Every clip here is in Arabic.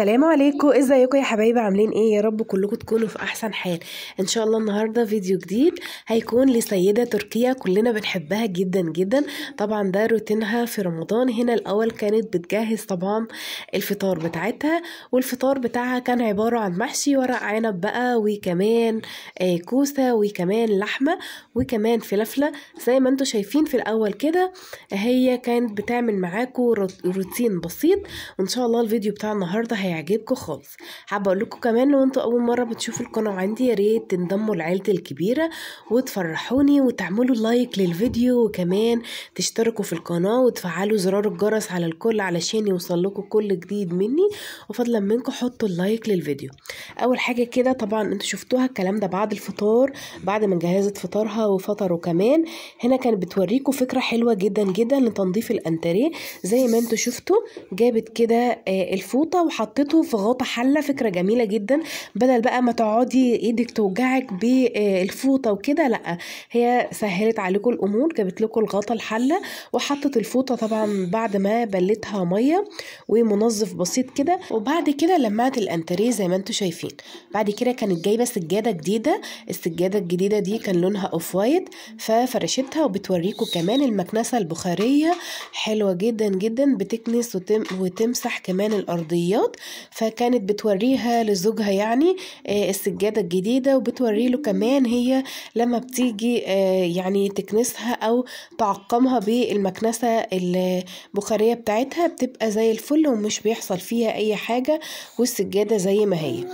السلام عليكم ازيكم يا حبايبي عاملين ايه يا رب كلكم تكونوا في احسن حال ان شاء الله النهارده فيديو جديد هيكون لسيده تركيا كلنا بنحبها جدا جدا طبعا ده روتينها في رمضان هنا الاول كانت بتجهز طبعا الفطار بتاعتها والفطار بتاعها كان عباره عن محشي ورق عنب بقى وكمان آه، كوسه وكمان لحمه وكمان فلفله زي ما انتم شايفين في الاول كده هي كانت بتعمل معاكم روتين بسيط وان شاء الله الفيديو بتاع النهارده هيعجبكم خالص حابه اقول لكم كمان لو انتوا اول مره بتشوفوا القناه عندي يا ريت تنضموا لعيلتي الكبيره وتفرحوني وتعملوا لايك للفيديو وكمان تشتركوا في القناه وتفعلوا زرار الجرس على الكل علشان يوصل لكم كل جديد مني وفضلا منكم حطوا اللايك للفيديو اول حاجه كده طبعا انتوا شفتوها الكلام ده بعد الفطار بعد ما جهزت فطارها وفطروا كمان هنا كانت بتوريكم فكره حلوه جدا جدا لتنظيف الانتريه زي ما انتوا شفتوا جابت كده آه، الفوطه وحط حطيته في غطا حله فكره جميله جدا بدل بقى ما تقعدي ايدك توجعك بالفوطه وكده لا هي سهلت عليكم الامور جابت لكم الغطا الحله وحطت الفوطه طبعا بعد ما بلتها ميه ومنظف بسيط كده وبعد كده لمعت الانتريه زي ما انتم شايفين بعد كده كانت جايبه سجاده جديده السجاده الجديده دي كان لونها اوف وايت ففرشتها وبتوريكم كمان المكنسه البخاريه حلوه جدا جدا بتكنس وتم وتمسح كمان الارضيات فكانت بتوريها لزوجها يعني آه، السجادة الجديدة وبتوري له كمان هي لما بتيجي آه، يعني تكنسها أو تعقمها بالمكنسة البخارية بتاعتها بتبقى زي الفل ومش بيحصل فيها أي حاجة والسجادة زي ما هي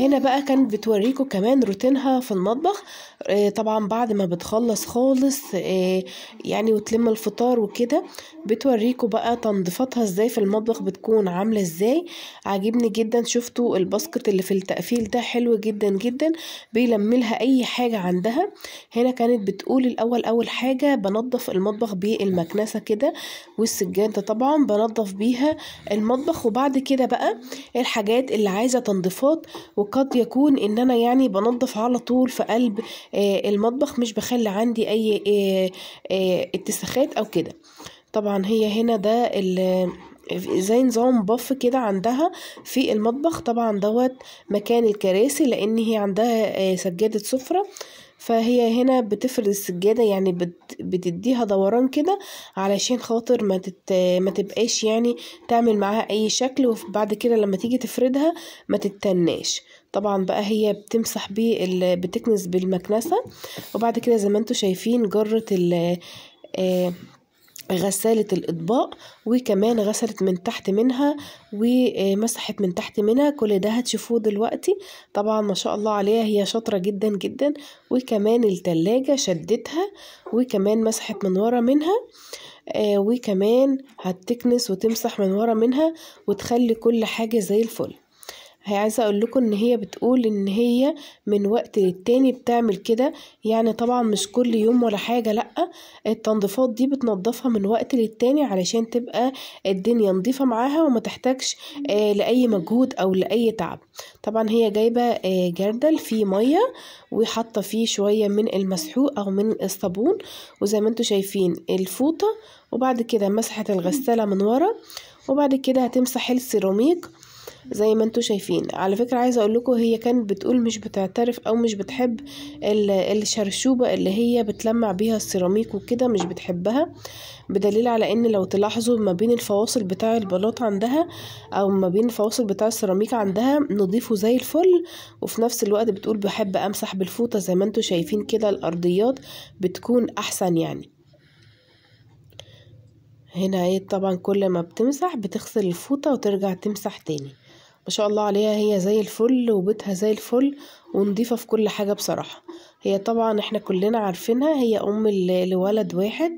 هنا بقى كانت بتوريكم كمان روتينها في المطبخ آه، طبعا بعد ما بتخلص خالص يعني وتلم الفطار وكده بتوريكم بقى تنظيفاتها ازاي في المطبخ بتكون عاملة ازاي عاجبني جدا شفتوا الباسكت اللي في التقفيل ده حلو جدا جدا بيلملها اي حاجة عندها هنا كانت بتقول الاول اول حاجة بنضف المطبخ بالمكنسة كده والسجادة طبعا بنضف بيها المطبخ وبعد كده بقى الحاجات اللي عايزة تنظيفات وقد يكون ان انا يعني بنضف على طول في قلب آه، المطبخ مش بخلي عندي اي آه، آه، اتساخات او كده طبعا هي هنا ده زي نظام باف كده عندها في المطبخ طبعا دوت مكان الكراسي لان هي عندها آه، سجادة سفرة فهي هنا بتفرد السجادة يعني بتديها دوران كده علشان خاطر ما, تت ما تبقاش يعني تعمل معاها اي شكل وبعد كده لما تيجي تفردها ما تتناش طبعا بقى هي بتمسح بيه بتكنس بالمكنسة وبعد كده زي ما انتوا شايفين جرة ال آه، غسالة الأطباق وكمان غسلت من تحت منها ومسحت من تحت منها كل ده هتشوفوه دلوقتي طبعا ما شاء الله عليها هي شاطرة جدا جدا وكمان التلاجة شدتها وكمان مسحت من ورا منها آه، وكمان هتكنس وتمسح من ورا منها وتخلي كل حاجة زي الفل هي عايزه اقول لكم ان هي بتقول ان هي من وقت للتاني بتعمل كده يعني طبعا مش كل يوم ولا حاجه لا التنظيفات دي بتنضفها من وقت للتاني علشان تبقى الدنيا نظيفه معاها وما تحتاجش آه، لاي مجهود او لاي تعب طبعا هي جايبه آه، جردل فيه ميه وحاطه فيه شويه من المسحوق او من الصابون وزي ما انتم شايفين الفوطه وبعد كده مسحت الغساله من ورا وبعد كده هتمسح السيراميك زي ما انتوا شايفين على فكرة عايزة اقول لكم هي كانت بتقول مش بتعترف او مش بتحب الشرشوبة اللي هي بتلمع بيها السيراميك وكده مش بتحبها بدليل على ان لو تلاحظوا ما بين الفواصل بتاع البلاط عندها او ما بين الفواصل بتاع السيراميك عندها نضيفه زي الفل وفي نفس الوقت بتقول بحب امسح بالفوطة زي ما انتوا شايفين كده الارضيات بتكون احسن يعني هنا ايه طبعا كل ما بتمسح بتغسل الفوطة وترجع تمسح تاني ما شاء الله عليها هي زي الفل وبيتها زي الفل ونضيفة في كل حاجة بصراحة هي طبعا احنا كلنا عارفينها هي ام لولد واحد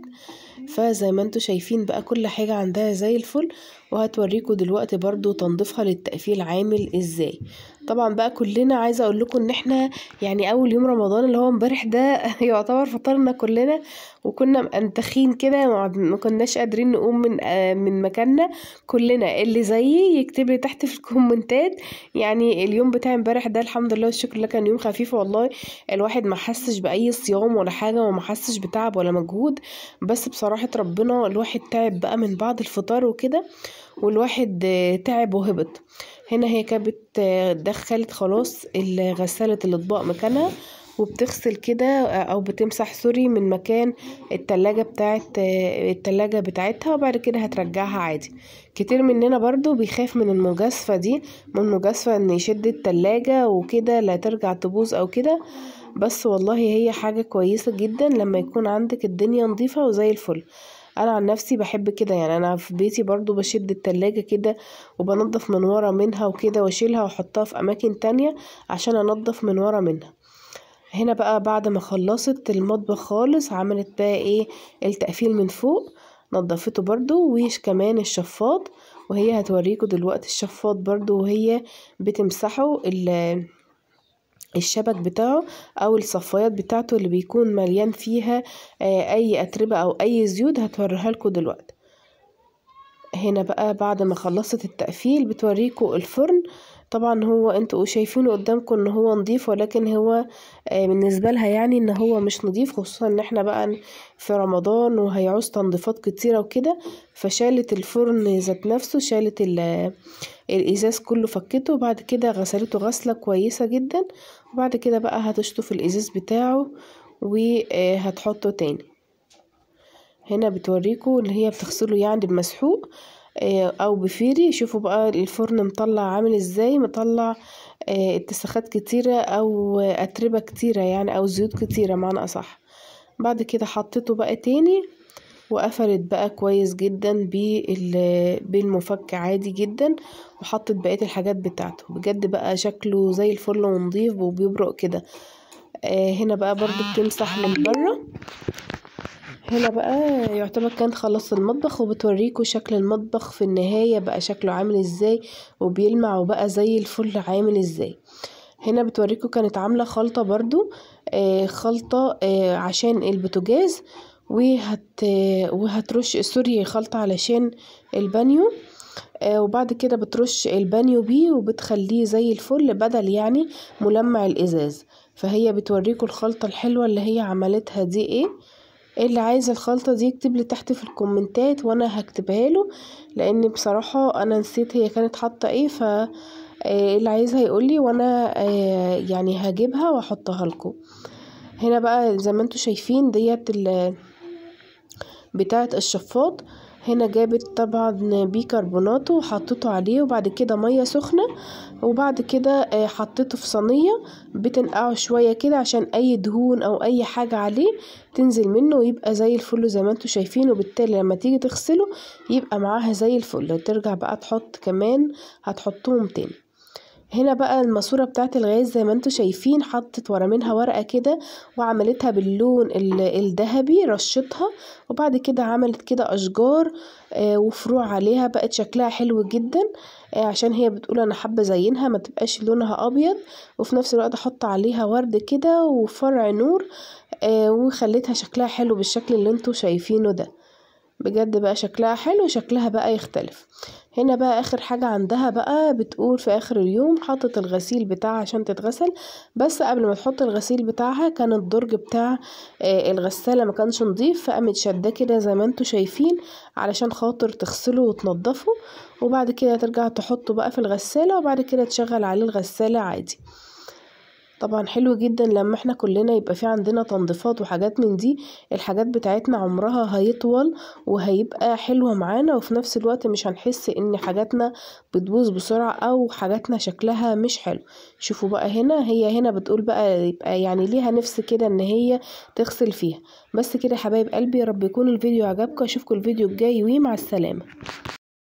فزي ما انتوا شايفين بقى كل حاجة عندها زي الفل وهتوريكم دلوقتي برضو تنضيفها للتقفيل عامل ازاي طبعا بقى كلنا عايزه اقول لكم ان احنا يعني اول يوم رمضان اللي هو امبارح ده يعتبر فطرنا كلنا وكنا منتخين كده ما كناش قادرين نقوم من آه من مكاننا كلنا اللي زيي يكتب لي تحت في الكومنتات يعني اليوم بتاع امبارح ده الحمد لله والشكر لله كان يوم خفيف والله الواحد ما حسش باي صيام ولا حاجه وما حسش بتعب ولا مجهود بس بصراحه ربنا الواحد تعب بقى من بعد الفطار وكده والواحد آه، تعب وهبط هنا هي كانت دخلت خلاص غسالة الاطباق مكانها وبتغسل كده او بتمسح سوري من مكان التلاجة بتاعت التلاجة بتاعتها وبعد كده هترجعها عادي كتير مننا برضو بيخاف من المجازفة دي من المجازفة ان يشد التلاجة وكده لا ترجع تبوظ او كده بس والله هي حاجة كويسة جدا لما يكون عندك الدنيا نظيفة وزي الفل انا عن نفسي بحب كده يعني انا في بيتي برضو بشد التلاجة كده وبنضف من ورا منها وكده واشيلها واحطها في اماكن تانية عشان انضف من ورا منها هنا بقى بعد ما خلصت المطبخ خالص عملت بقى ايه التقفيل من فوق نضفته برضو ويش كمان الشفاط وهي هتوريكم دلوقتي الشفاط برضو وهي بتمسحه الشبك بتاعه او الصفايات بتاعته اللي بيكون مليان فيها آه، اي اتربة او اي زيوت هتوريها لكم دلوقتي هنا بقى بعد ما خلصت التقفيل بتوريكوا الفرن طبعا هو انتوا شايفينه قدامكم ان هو نضيف ولكن هو آه، بالنسبة لها يعني ان هو مش نضيف خصوصا ان احنا بقى في رمضان وهيعوز تنظيفات كتيرة وكده فشالت الفرن ذات نفسه شالت آه، الازاز كله فكته وبعد كده غسلته غسلة كويسة جدا وبعد كده بقى هتشطف الازاز بتاعه وهتحطه آه، تاني هنا بتوريكم اللي هي بتغسله يعني بمسحوق آه، او بفيري شوفوا بقى الفرن مطلع عامل ازاي مطلع آه، اتساخات كتيرة او اتربة كتيرة يعني او زيوت كتيرة معنى اصح بعد كده حطيته بقى تاني وقفلت بقى كويس جدا بالمفك عادي جدا وحطت بقية الحاجات بتاعته بجد بقى شكله زي الفل ونضيف وبيبرق كده آه هنا بقى برضو بتمسح من بره هنا بقى يعتبر كانت خلصت المطبخ وبتوريكم شكل المطبخ في النهاية بقى شكله عامل ازاي وبيلمع وبقى زي الفل عامل ازاي هنا بتوريكم كانت عاملة خلطة برضو آه خلطة آه عشان البوتاجاز وهت وهترش سوري خلطة علشان البانيو آه، وبعد كده بترش البانيو بيه وبتخليه زي الفل بدل يعني ملمع الازاز فهي بتوريكوا الخلطة الحلوة اللي هي عملتها دي ايه اللي عايز الخلطة دي يكتب لي تحت في الكومنتات وانا هكتبها له لان بصراحة انا نسيت هي كانت حاطة ايه ف آه، اللي عايزها يقولي وانا آه، يعني هجيبها واحطها لكم هنا بقى زي ما انتوا شايفين ديت بتاعة الشفاط هنا جابت طبعا بيكربوناته وحطيته عليه وبعد كده مية سخنة وبعد كده آه، حطيته في صينية بتنقعه شوية كده عشان اي دهون او اي حاجة عليه تنزل منه ويبقى زي الفل زي ما انتوا شايفين وبالتالي لما تيجي تغسله يبقى معاها زي الفل ترجع بقى تحط كمان هتحطهم تاني هنا بقى الماسورة بتاعت الغاز زي ما انتم شايفين حطت ورا منها ورقة كده وعملتها باللون الذهبي رشتها وبعد كده عملت كده أشجار آه، وفروع عليها بقت شكلها حلو جدا آه، عشان هي بتقول أنا حابة زينها ما تبقاش لونها أبيض وفي نفس الوقت أحط عليها ورد كده وفرع نور آه، وخليتها شكلها حلو بالشكل اللي انتم شايفينه ده بجد بقى شكلها حلو شكلها بقى يختلف هنا بقى اخر حاجة عندها بقى بتقول في اخر اليوم حطت الغسيل بتاعها عشان تتغسل بس قبل ما تحط الغسيل بتاعها كان الدرج بتاع آه، الغسالة ما كانش نضيف فقامت شداه كده زي ما انتوا شايفين علشان خاطر تغسله وتنضفه وبعد كده ترجع تحطه بقى في الغسالة وبعد كده تشغل عليه الغسالة عادي طبعا حلو جدا لما احنا كلنا يبقى في عندنا تنظيفات وحاجات من دي الحاجات بتاعتنا عمرها هيطول وهيبقى حلوة معانا وفي نفس الوقت مش هنحس ان حاجاتنا بتبوظ بسرعة او حاجاتنا شكلها مش حلو شوفوا بقى هنا هي هنا بتقول بقى يبقى يعني ليها نفس كده ان هي تغسل فيها بس كده يا حبايب قلبي يا رب يكون الفيديو عجبكم اشوفكم الفيديو الجاي ومع السلامة